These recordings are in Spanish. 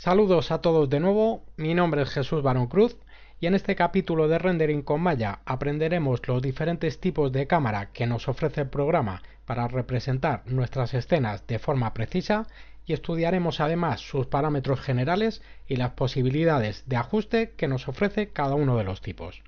Saludos a todos de nuevo, mi nombre es Jesús Barón Cruz y en este capítulo de Rendering con Maya aprenderemos los diferentes tipos de cámara que nos ofrece el programa para representar nuestras escenas de forma precisa y estudiaremos además sus parámetros generales y las posibilidades de ajuste que nos ofrece cada uno de los tipos.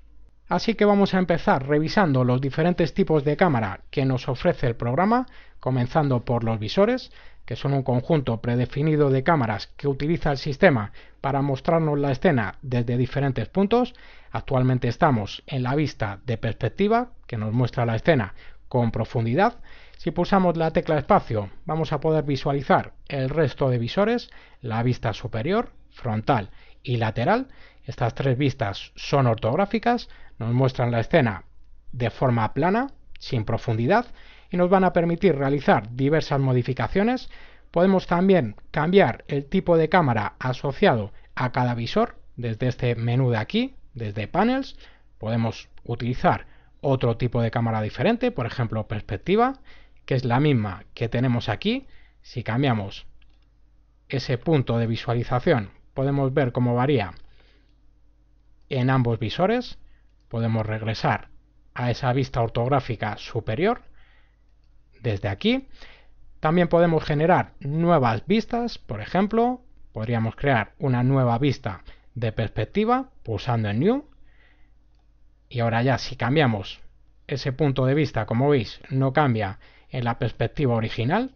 Así que vamos a empezar revisando los diferentes tipos de cámara que nos ofrece el programa, comenzando por los visores, que son un conjunto predefinido de cámaras que utiliza el sistema para mostrarnos la escena desde diferentes puntos. Actualmente estamos en la vista de perspectiva, que nos muestra la escena con profundidad. Si pulsamos la tecla espacio, vamos a poder visualizar el resto de visores, la vista superior, frontal y lateral. Estas tres vistas son ortográficas, nos muestran la escena de forma plana, sin profundidad, y nos van a permitir realizar diversas modificaciones. Podemos también cambiar el tipo de cámara asociado a cada visor desde este menú de aquí, desde panels. Podemos utilizar otro tipo de cámara diferente, por ejemplo perspectiva, que es la misma que tenemos aquí. Si cambiamos ese punto de visualización, podemos ver cómo varía en ambos visores. Podemos regresar a esa vista ortográfica superior desde aquí. También podemos generar nuevas vistas, por ejemplo, podríamos crear una nueva vista de perspectiva pulsando en New. Y ahora ya si cambiamos ese punto de vista, como veis, no cambia en la perspectiva original,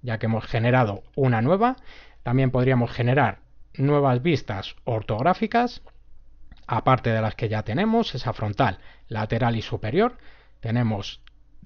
ya que hemos generado una nueva. También podríamos generar nuevas vistas ortográficas, aparte de las que ya tenemos, esa frontal, lateral y superior. Tenemos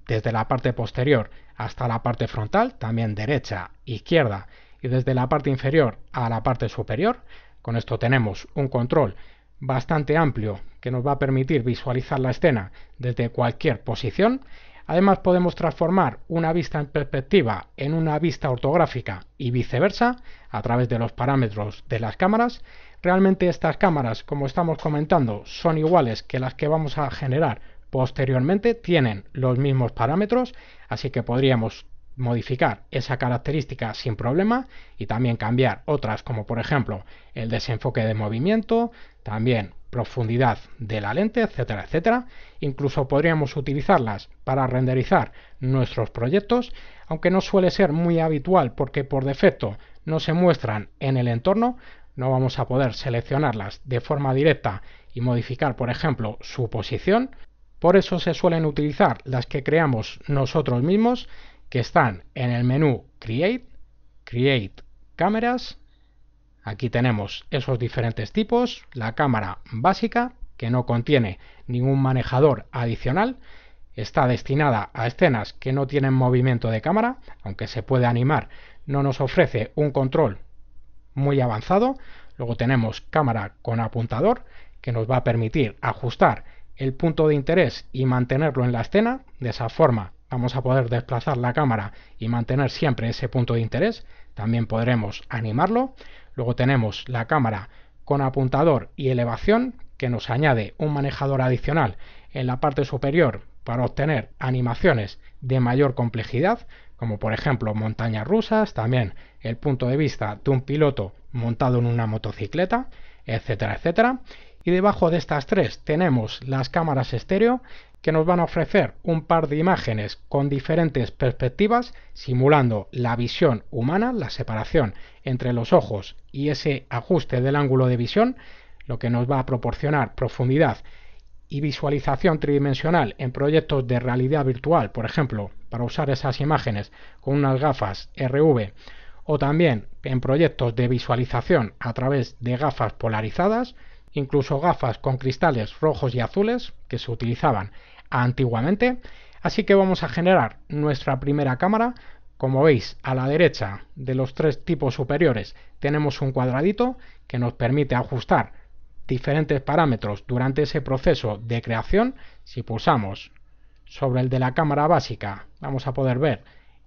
desde la parte posterior hasta la parte frontal, también derecha, izquierda y desde la parte inferior a la parte superior. Con esto tenemos un control bastante amplio que nos va a permitir visualizar la escena desde cualquier posición. Además podemos transformar una vista en perspectiva en una vista ortográfica y viceversa a través de los parámetros de las cámaras. Realmente estas cámaras, como estamos comentando, son iguales que las que vamos a generar Posteriormente tienen los mismos parámetros, así que podríamos modificar esa característica sin problema y también cambiar otras como por ejemplo el desenfoque de movimiento, también profundidad de la lente, etcétera, etcétera. Incluso podríamos utilizarlas para renderizar nuestros proyectos, aunque no suele ser muy habitual porque por defecto no se muestran en el entorno, no vamos a poder seleccionarlas de forma directa y modificar por ejemplo su posición, por eso se suelen utilizar las que creamos nosotros mismos, que están en el menú Create, Create Cámaras. Aquí tenemos esos diferentes tipos, la cámara básica, que no contiene ningún manejador adicional, está destinada a escenas que no tienen movimiento de cámara, aunque se puede animar, no nos ofrece un control muy avanzado. Luego tenemos cámara con apuntador, que nos va a permitir ajustar el punto de interés y mantenerlo en la escena. De esa forma vamos a poder desplazar la cámara y mantener siempre ese punto de interés. También podremos animarlo. Luego tenemos la cámara con apuntador y elevación que nos añade un manejador adicional en la parte superior para obtener animaciones de mayor complejidad, como por ejemplo montañas rusas, también el punto de vista de un piloto montado en una motocicleta, etcétera, etcétera. Y debajo de estas tres tenemos las cámaras estéreo que nos van a ofrecer un par de imágenes con diferentes perspectivas simulando la visión humana, la separación entre los ojos y ese ajuste del ángulo de visión, lo que nos va a proporcionar profundidad y visualización tridimensional en proyectos de realidad virtual, por ejemplo, para usar esas imágenes con unas gafas RV o también en proyectos de visualización a través de gafas polarizadas, incluso gafas con cristales rojos y azules que se utilizaban antiguamente. Así que vamos a generar nuestra primera cámara. Como veis, a la derecha de los tres tipos superiores tenemos un cuadradito que nos permite ajustar diferentes parámetros durante ese proceso de creación. Si pulsamos sobre el de la cámara básica, vamos a poder ver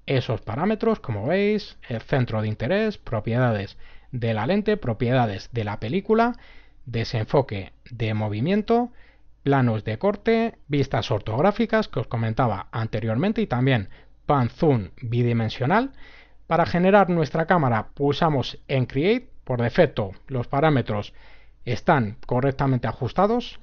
esos parámetros, como veis, el centro de interés, propiedades de la lente, propiedades de la película, desenfoque de movimiento, planos de corte, vistas ortográficas que os comentaba anteriormente y también pan bidimensional. Para generar nuestra cámara pulsamos en Create, por defecto los parámetros están correctamente ajustados,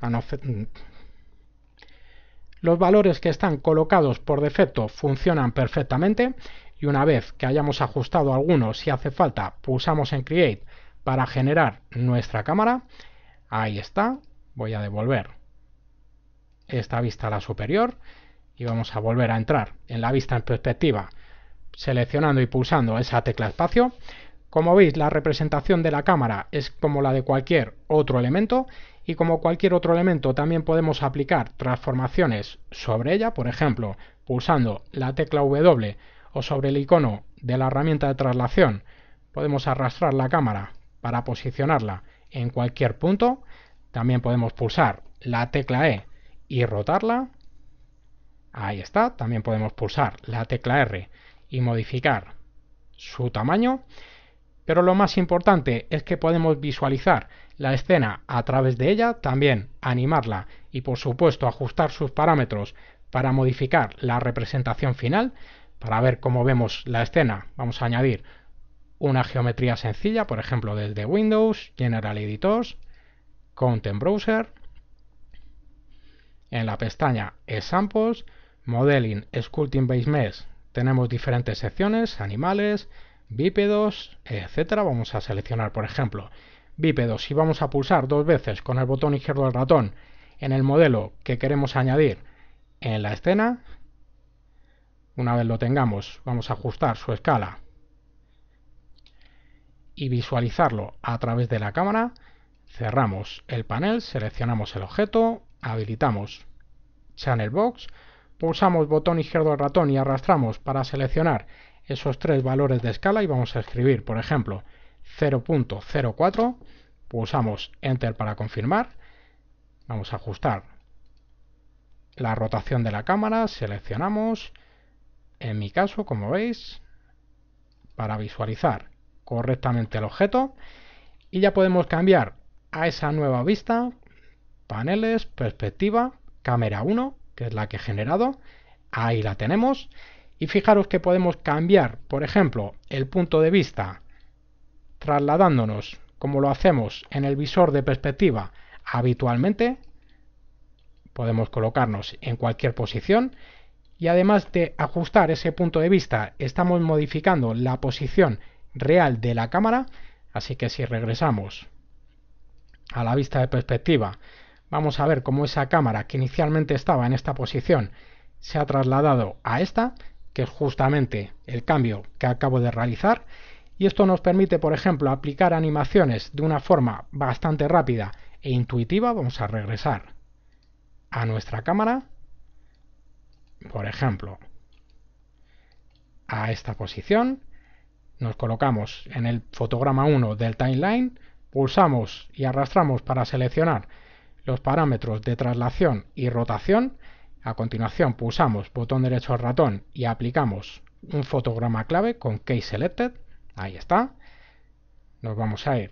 los valores que están colocados por defecto funcionan perfectamente y una vez que hayamos ajustado algunos si hace falta pulsamos en Create para generar nuestra cámara Ahí está, voy a devolver esta vista a la superior y vamos a volver a entrar en la vista en perspectiva seleccionando y pulsando esa tecla espacio. Como veis la representación de la cámara es como la de cualquier otro elemento y como cualquier otro elemento también podemos aplicar transformaciones sobre ella, por ejemplo pulsando la tecla W o sobre el icono de la herramienta de traslación podemos arrastrar la cámara para posicionarla en cualquier punto. También podemos pulsar la tecla E y rotarla. Ahí está. También podemos pulsar la tecla R y modificar su tamaño. Pero lo más importante es que podemos visualizar la escena a través de ella, también animarla y por supuesto ajustar sus parámetros para modificar la representación final. Para ver cómo vemos la escena, vamos a añadir una geometría sencilla, por ejemplo desde Windows, General Editors, Content Browser, en la pestaña Examples, Modeling, Sculpting Base Mesh, tenemos diferentes secciones, animales, bípedos, etc. Vamos a seleccionar, por ejemplo, bípedos y vamos a pulsar dos veces con el botón izquierdo del ratón en el modelo que queremos añadir en la escena. Una vez lo tengamos, vamos a ajustar su escala y visualizarlo a través de la cámara, cerramos el panel, seleccionamos el objeto, habilitamos Channel Box, pulsamos botón izquierdo del ratón y arrastramos para seleccionar esos tres valores de escala y vamos a escribir, por ejemplo, 0.04, pulsamos Enter para confirmar, vamos a ajustar la rotación de la cámara, seleccionamos, en mi caso, como veis, para visualizar correctamente el objeto. Y ya podemos cambiar a esa nueva vista, paneles, perspectiva, cámara 1, que es la que he generado. Ahí la tenemos. Y fijaros que podemos cambiar, por ejemplo, el punto de vista trasladándonos, como lo hacemos en el visor de perspectiva habitualmente. Podemos colocarnos en cualquier posición y además de ajustar ese punto de vista, estamos modificando la posición real de la cámara. Así que si regresamos a la vista de perspectiva, vamos a ver cómo esa cámara que inicialmente estaba en esta posición se ha trasladado a esta, que es justamente el cambio que acabo de realizar. Y esto nos permite, por ejemplo, aplicar animaciones de una forma bastante rápida e intuitiva. Vamos a regresar a nuestra cámara, por ejemplo, a esta posición nos colocamos en el fotograma 1 del timeline, pulsamos y arrastramos para seleccionar los parámetros de traslación y rotación. A continuación pulsamos botón derecho ratón y aplicamos un fotograma clave con Case Selected. Ahí está. Nos vamos a ir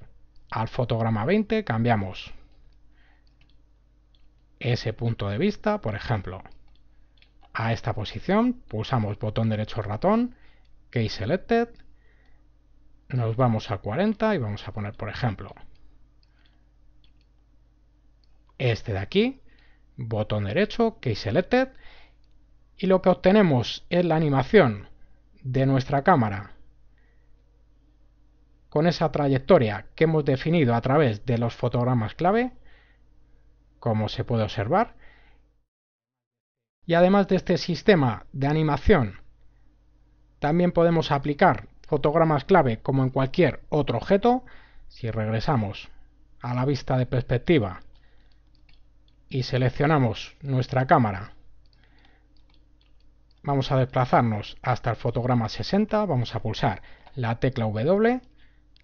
al fotograma 20, cambiamos ese punto de vista, por ejemplo, a esta posición, pulsamos botón derecho ratón, Case Selected, nos vamos a 40 y vamos a poner, por ejemplo, este de aquí, botón derecho, Key Selected, y lo que obtenemos es la animación de nuestra cámara con esa trayectoria que hemos definido a través de los fotogramas clave, como se puede observar, y además de este sistema de animación, también podemos aplicar fotogramas clave como en cualquier otro objeto, si regresamos a la vista de perspectiva y seleccionamos nuestra cámara, vamos a desplazarnos hasta el fotograma 60, vamos a pulsar la tecla W,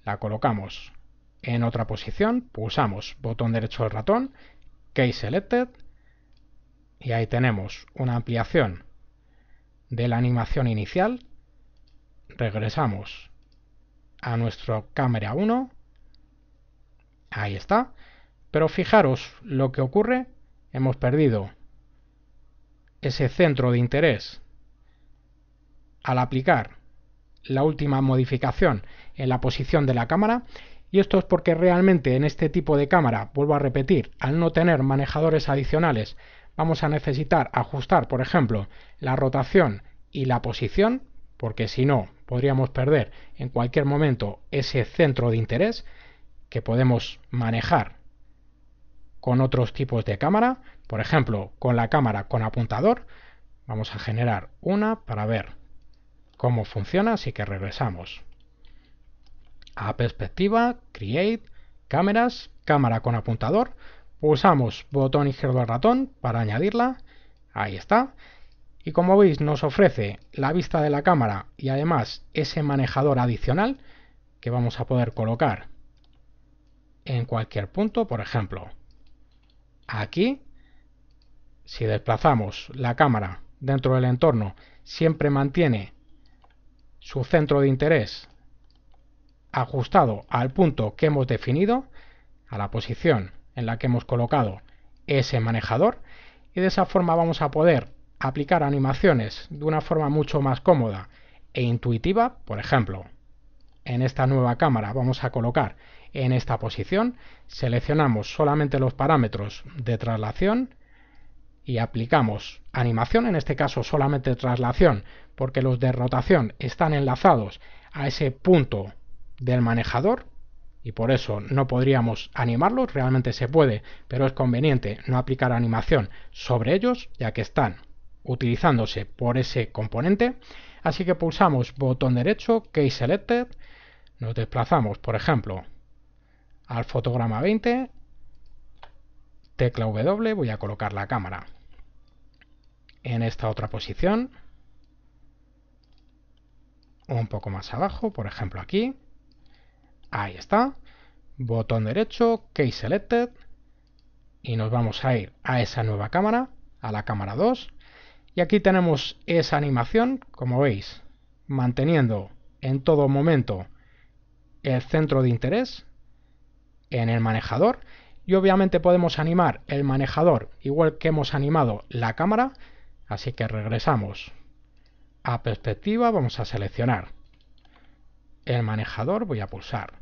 la colocamos en otra posición, pulsamos botón derecho del ratón, Key Selected, y ahí tenemos una ampliación de la animación inicial regresamos a nuestro cámara 1. Ahí está. Pero fijaros lo que ocurre. Hemos perdido ese centro de interés al aplicar la última modificación en la posición de la cámara y esto es porque realmente en este tipo de cámara, vuelvo a repetir, al no tener manejadores adicionales vamos a necesitar ajustar por ejemplo la rotación y la posición porque si no podríamos perder en cualquier momento ese centro de interés que podemos manejar con otros tipos de cámara, por ejemplo, con la cámara con apuntador, vamos a generar una para ver cómo funciona, así que regresamos a perspectiva, create, cámaras, cámara con apuntador, pulsamos botón izquierdo del ratón para añadirla, ahí está, y como veis nos ofrece la vista de la cámara y además ese manejador adicional que vamos a poder colocar en cualquier punto, por ejemplo, aquí, si desplazamos la cámara dentro del entorno, siempre mantiene su centro de interés ajustado al punto que hemos definido, a la posición en la que hemos colocado ese manejador, y de esa forma vamos a poder aplicar animaciones de una forma mucho más cómoda e intuitiva, por ejemplo, en esta nueva cámara vamos a colocar en esta posición, seleccionamos solamente los parámetros de traslación y aplicamos animación, en este caso solamente traslación, porque los de rotación están enlazados a ese punto del manejador y por eso no podríamos animarlos, realmente se puede, pero es conveniente no aplicar animación sobre ellos ya que están utilizándose por ese componente. Así que pulsamos botón derecho, Case Selected, nos desplazamos, por ejemplo, al fotograma 20, tecla W, voy a colocar la cámara en esta otra posición, un poco más abajo, por ejemplo aquí, ahí está, botón derecho, Case Selected, y nos vamos a ir a esa nueva cámara, a la cámara 2, y aquí tenemos esa animación, como veis, manteniendo en todo momento el centro de interés en el manejador y obviamente podemos animar el manejador igual que hemos animado la cámara, así que regresamos a perspectiva, vamos a seleccionar el manejador, voy a pulsar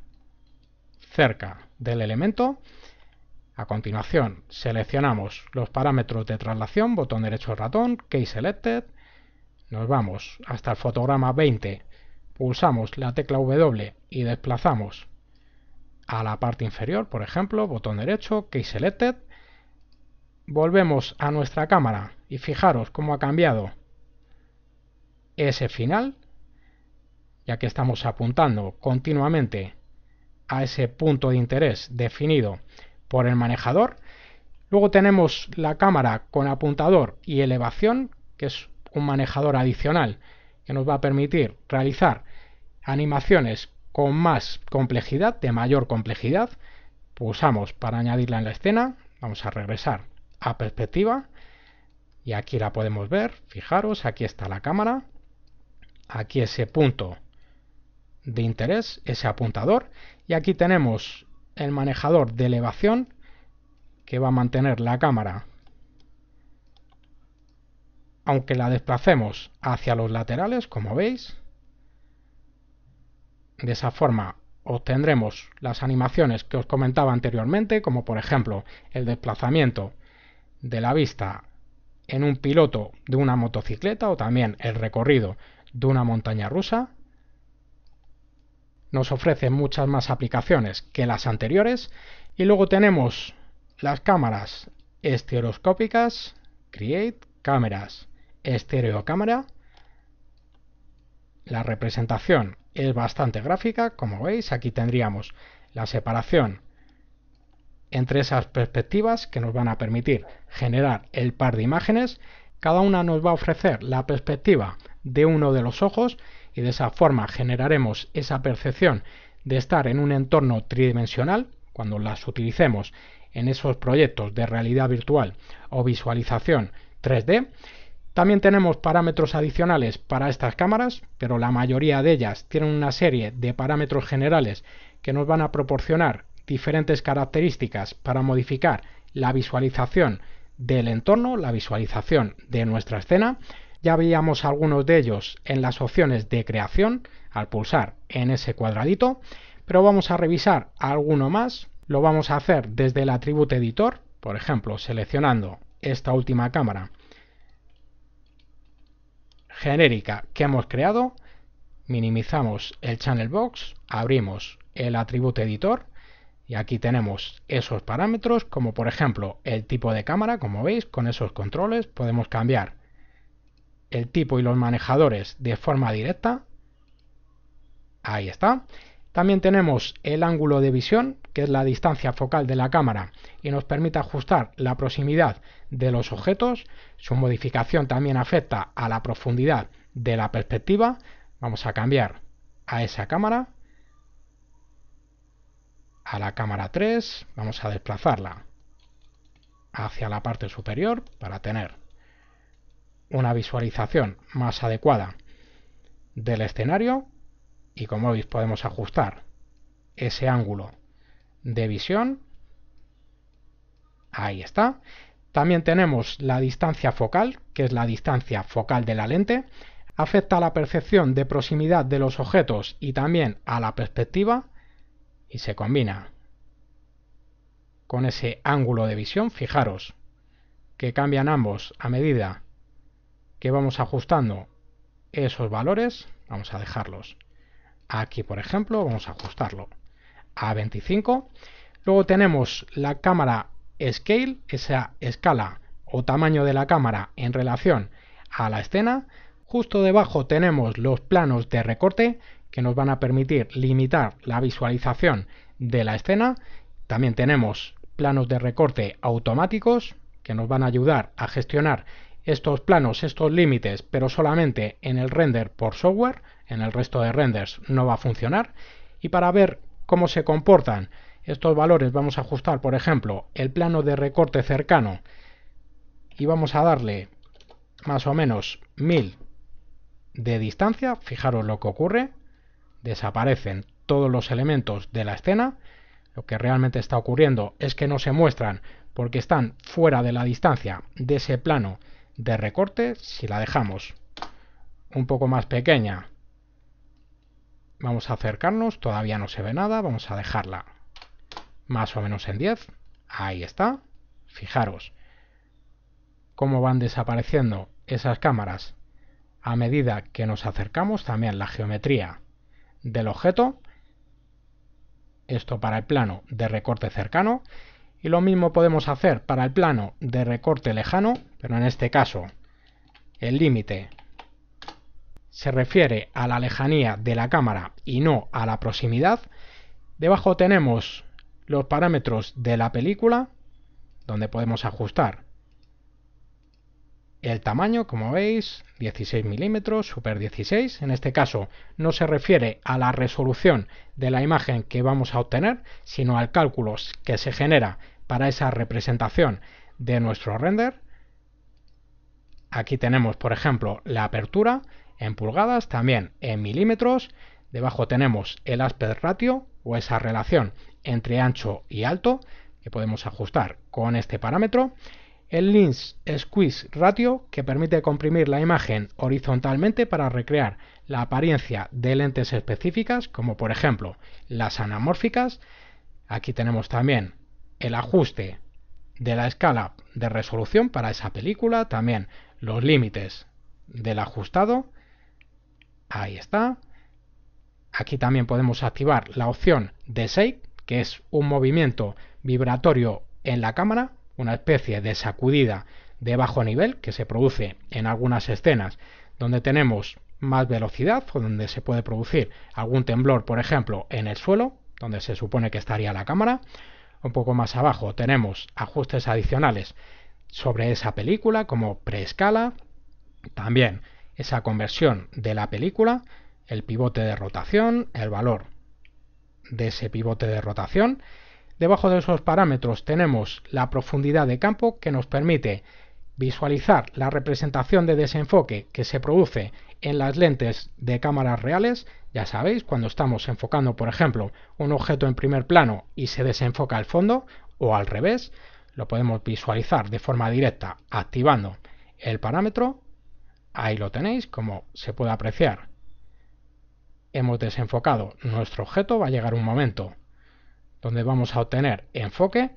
cerca del elemento a continuación, seleccionamos los parámetros de traslación, botón derecho ratón, Key Selected, nos vamos hasta el fotograma 20, pulsamos la tecla W y desplazamos a la parte inferior, por ejemplo, botón derecho, Key Selected, volvemos a nuestra cámara y fijaros cómo ha cambiado ese final, ya que estamos apuntando continuamente a ese punto de interés definido por el manejador. Luego tenemos la cámara con apuntador y elevación, que es un manejador adicional que nos va a permitir realizar animaciones con más complejidad, de mayor complejidad. Pulsamos para añadirla en la escena, vamos a regresar a perspectiva y aquí la podemos ver, fijaros, aquí está la cámara, aquí ese punto de interés, ese apuntador y aquí tenemos el manejador de elevación que va a mantener la cámara aunque la desplacemos hacia los laterales, como veis. De esa forma obtendremos las animaciones que os comentaba anteriormente, como por ejemplo el desplazamiento de la vista en un piloto de una motocicleta o también el recorrido de una montaña rusa nos ofrece muchas más aplicaciones que las anteriores. Y luego tenemos las cámaras estereoscópicas, Create, cámaras, estereocámara. La representación es bastante gráfica, como veis, aquí tendríamos la separación entre esas perspectivas que nos van a permitir generar el par de imágenes. Cada una nos va a ofrecer la perspectiva de uno de los ojos y de esa forma generaremos esa percepción de estar en un entorno tridimensional cuando las utilicemos en esos proyectos de realidad virtual o visualización 3D. También tenemos parámetros adicionales para estas cámaras, pero la mayoría de ellas tienen una serie de parámetros generales que nos van a proporcionar diferentes características para modificar la visualización del entorno, la visualización de nuestra escena. Ya veíamos algunos de ellos en las opciones de creación al pulsar en ese cuadradito, pero vamos a revisar alguno más. Lo vamos a hacer desde el atributo editor, por ejemplo, seleccionando esta última cámara genérica que hemos creado, minimizamos el channel box, abrimos el atributo editor y aquí tenemos esos parámetros como por ejemplo el tipo de cámara, como veis, con esos controles podemos cambiar el tipo y los manejadores de forma directa. Ahí está. También tenemos el ángulo de visión, que es la distancia focal de la cámara y nos permite ajustar la proximidad de los objetos. Su modificación también afecta a la profundidad de la perspectiva. Vamos a cambiar a esa cámara, a la cámara 3, vamos a desplazarla hacia la parte superior para tener una visualización más adecuada del escenario y como veis podemos ajustar ese ángulo de visión. Ahí está. También tenemos la distancia focal, que es la distancia focal de la lente. Afecta a la percepción de proximidad de los objetos y también a la perspectiva y se combina con ese ángulo de visión. Fijaros que cambian ambos a medida que vamos ajustando esos valores, vamos a dejarlos aquí, por ejemplo, vamos a ajustarlo a 25. Luego tenemos la cámara scale, esa escala o tamaño de la cámara en relación a la escena. Justo debajo tenemos los planos de recorte que nos van a permitir limitar la visualización de la escena. También tenemos planos de recorte automáticos que nos van a ayudar a gestionar estos planos, estos límites, pero solamente en el render por software, en el resto de renders no va a funcionar. Y para ver cómo se comportan estos valores vamos a ajustar, por ejemplo, el plano de recorte cercano y vamos a darle más o menos 1000 de distancia. Fijaros lo que ocurre. Desaparecen todos los elementos de la escena. Lo que realmente está ocurriendo es que no se muestran porque están fuera de la distancia de ese plano de recorte si la dejamos un poco más pequeña. Vamos a acercarnos, todavía no se ve nada, vamos a dejarla más o menos en 10. Ahí está. Fijaros cómo van desapareciendo esas cámaras a medida que nos acercamos. También la geometría del objeto. Esto para el plano de recorte cercano. Y lo mismo podemos hacer para el plano de recorte lejano, pero en este caso el límite se refiere a la lejanía de la cámara y no a la proximidad. Debajo tenemos los parámetros de la película, donde podemos ajustar el tamaño, como veis, 16 milímetros, super 16. En este caso no se refiere a la resolución de la imagen que vamos a obtener, sino al cálculo que se genera para esa representación de nuestro render. Aquí tenemos, por ejemplo, la apertura en pulgadas, también en milímetros. Debajo tenemos el aspect ratio o esa relación entre ancho y alto que podemos ajustar con este parámetro. El Lens Squeeze Ratio que permite comprimir la imagen horizontalmente para recrear la apariencia de lentes específicas como por ejemplo las anamórficas. Aquí tenemos también el ajuste de la escala de resolución para esa película, también los límites del ajustado. Ahí está. Aquí también podemos activar la opción de shake, que es un movimiento vibratorio en la cámara, una especie de sacudida de bajo nivel que se produce en algunas escenas donde tenemos más velocidad o donde se puede producir algún temblor, por ejemplo, en el suelo, donde se supone que estaría la cámara, un poco más abajo tenemos ajustes adicionales sobre esa película como preescala, también esa conversión de la película, el pivote de rotación, el valor de ese pivote de rotación. Debajo de esos parámetros tenemos la profundidad de campo que nos permite visualizar la representación de desenfoque que se produce en las lentes de cámaras reales, ya sabéis, cuando estamos enfocando, por ejemplo, un objeto en primer plano y se desenfoca el fondo, o al revés, lo podemos visualizar de forma directa activando el parámetro. Ahí lo tenéis, como se puede apreciar. Hemos desenfocado nuestro objeto, va a llegar un momento donde vamos a obtener enfoque.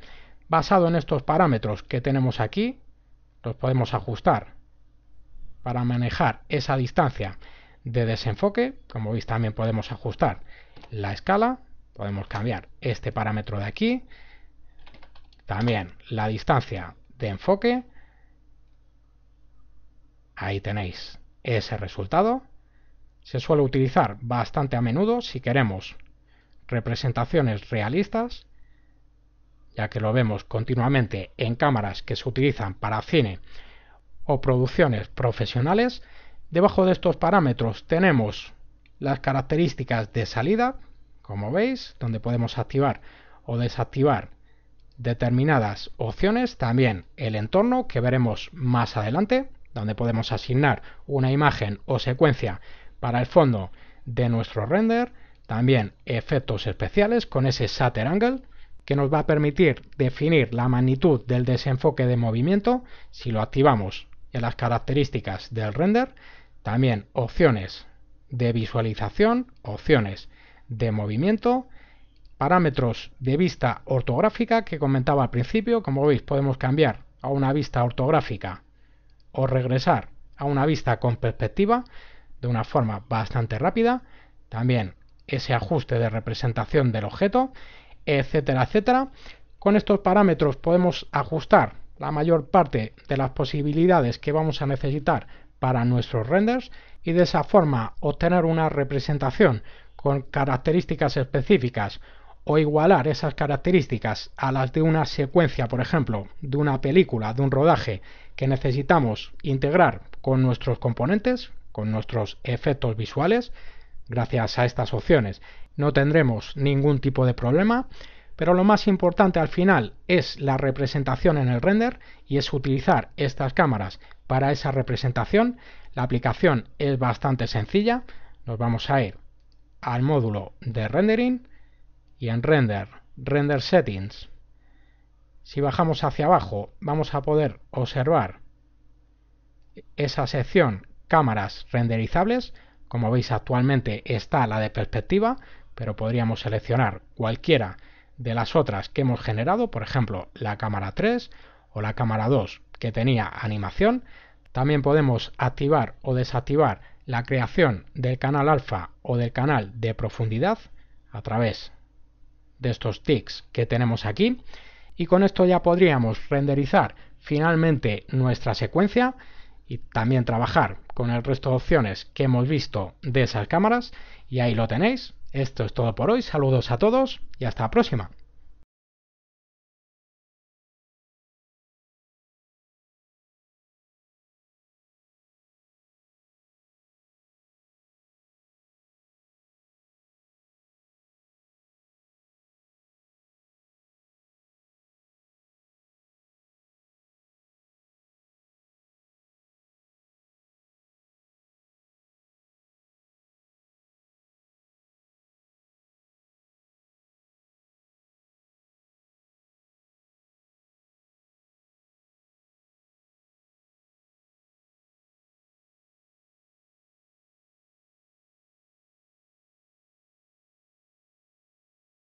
Basado en estos parámetros que tenemos aquí, los podemos ajustar para manejar esa distancia de desenfoque, como veis también podemos ajustar la escala, podemos cambiar este parámetro de aquí, también la distancia de enfoque, ahí tenéis ese resultado, se suele utilizar bastante a menudo si queremos representaciones realistas, ya que lo vemos continuamente en cámaras que se utilizan para cine o producciones profesionales, debajo de estos parámetros tenemos las características de salida, como veis, donde podemos activar o desactivar determinadas opciones, también el entorno que veremos más adelante, donde podemos asignar una imagen o secuencia para el fondo de nuestro render, también efectos especiales con ese shutter angle que nos va a permitir definir la magnitud del desenfoque de movimiento si lo activamos y las características del render, también opciones de visualización, opciones de movimiento, parámetros de vista ortográfica que comentaba al principio, como veis podemos cambiar a una vista ortográfica o regresar a una vista con perspectiva de una forma bastante rápida, también ese ajuste de representación del objeto, etcétera, etcétera. Con estos parámetros podemos ajustar la mayor parte de las posibilidades que vamos a necesitar para nuestros renders y de esa forma obtener una representación con características específicas o igualar esas características a las de una secuencia, por ejemplo, de una película, de un rodaje que necesitamos integrar con nuestros componentes, con nuestros efectos visuales, gracias a estas opciones no tendremos ningún tipo de problema pero lo más importante al final es la representación en el render y es utilizar estas cámaras para esa representación. La aplicación es bastante sencilla. Nos vamos a ir al módulo de rendering y en render, render settings. Si bajamos hacia abajo vamos a poder observar esa sección cámaras renderizables. Como veis actualmente está la de perspectiva, pero podríamos seleccionar cualquiera de las otras que hemos generado, por ejemplo, la cámara 3 o la cámara 2 que tenía animación. También podemos activar o desactivar la creación del canal alfa o del canal de profundidad a través de estos tics que tenemos aquí. Y con esto ya podríamos renderizar finalmente nuestra secuencia y también trabajar con el resto de opciones que hemos visto de esas cámaras. Y ahí lo tenéis, esto es todo por hoy, saludos a todos y hasta la próxima.